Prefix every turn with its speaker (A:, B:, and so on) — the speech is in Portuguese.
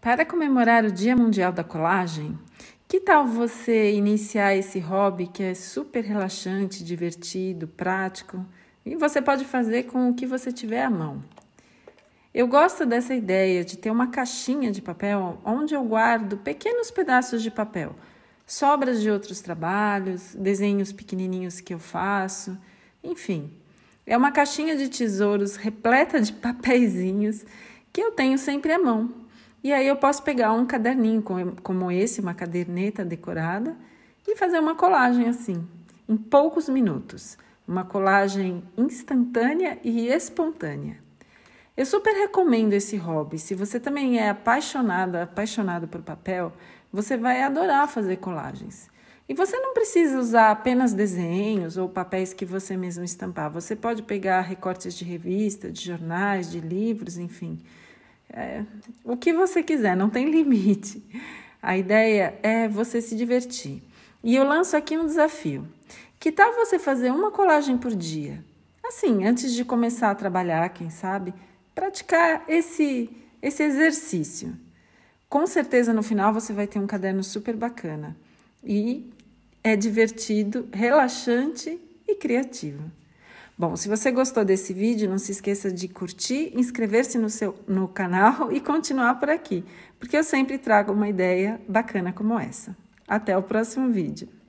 A: Para comemorar o Dia Mundial da Colagem, que tal você iniciar esse hobby que é super relaxante, divertido, prático e você pode fazer com o que você tiver à mão? Eu gosto dessa ideia de ter uma caixinha de papel onde eu guardo pequenos pedaços de papel, sobras de outros trabalhos, desenhos pequenininhos que eu faço, enfim. É uma caixinha de tesouros repleta de papeizinhos que eu tenho sempre à mão e aí eu posso pegar um caderninho como esse, uma caderneta decorada, e fazer uma colagem assim, em poucos minutos. Uma colagem instantânea e espontânea. Eu super recomendo esse hobby. Se você também é apaixonada, apaixonado por papel, você vai adorar fazer colagens. E você não precisa usar apenas desenhos ou papéis que você mesmo estampar. Você pode pegar recortes de revista, de jornais, de livros, enfim. É, o que você quiser, não tem limite. A ideia é você se divertir. E eu lanço aqui um desafio. Que tal você fazer uma colagem por dia? Assim, antes de começar a trabalhar, quem sabe, praticar esse esse exercício. Com certeza no final você vai ter um caderno super bacana e é divertido, relaxante e criativo. Bom, se você gostou desse vídeo, não se esqueça de curtir, inscrever-se no, seu, no canal e continuar por aqui, porque eu sempre trago uma ideia bacana como essa. Até o próximo vídeo!